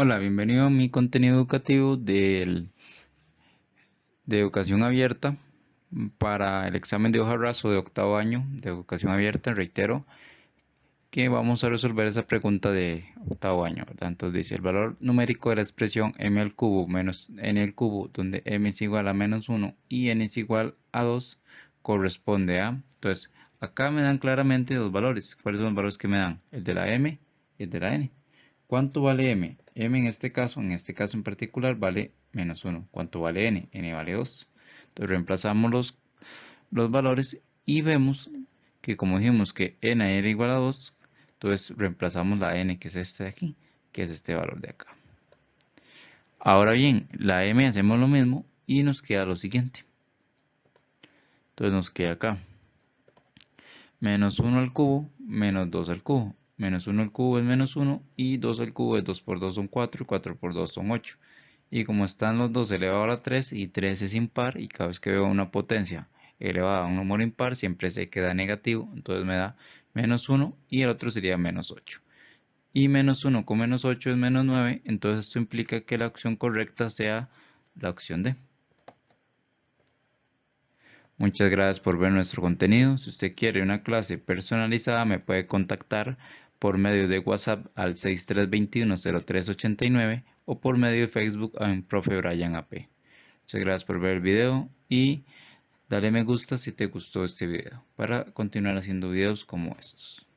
Hola, bienvenido a mi contenido educativo del, de educación abierta para el examen de hoja raso de octavo año de educación abierta, reitero, que vamos a resolver esa pregunta de octavo año. Entonces dice, el valor numérico de la expresión m al cubo menos n al cubo, donde m es igual a menos 1 y n es igual a 2, corresponde a... Entonces, acá me dan claramente dos valores. ¿Cuáles son los valores que me dan? El de la m y el de la n. ¿Cuánto vale m? m en este caso, en este caso en particular, vale menos 1. ¿Cuánto vale n? n vale 2. Entonces reemplazamos los, los valores y vemos que como dijimos que n era igual a 2, entonces reemplazamos la n que es este de aquí, que es este valor de acá. Ahora bien, la m hacemos lo mismo y nos queda lo siguiente. Entonces nos queda acá. Menos 1 al cubo, menos 2 al cubo. Menos 1 al cubo es menos 1 y 2 al cubo es 2 por 2 son 4 y 4 por 2 son 8. Y como están los 2 elevados a 3 y 3 es impar y cada vez que veo una potencia elevada a un número impar siempre se queda negativo, entonces me da menos 1 y el otro sería menos 8. Y menos 1 con menos 8 es menos 9, entonces esto implica que la opción correcta sea la opción D. Muchas gracias por ver nuestro contenido. Si usted quiere una clase personalizada me puede contactar por medio de WhatsApp al 6321-0389 o por medio de Facebook en Profe Brian AP. Muchas gracias por ver el video y dale me gusta si te gustó este video para continuar haciendo videos como estos.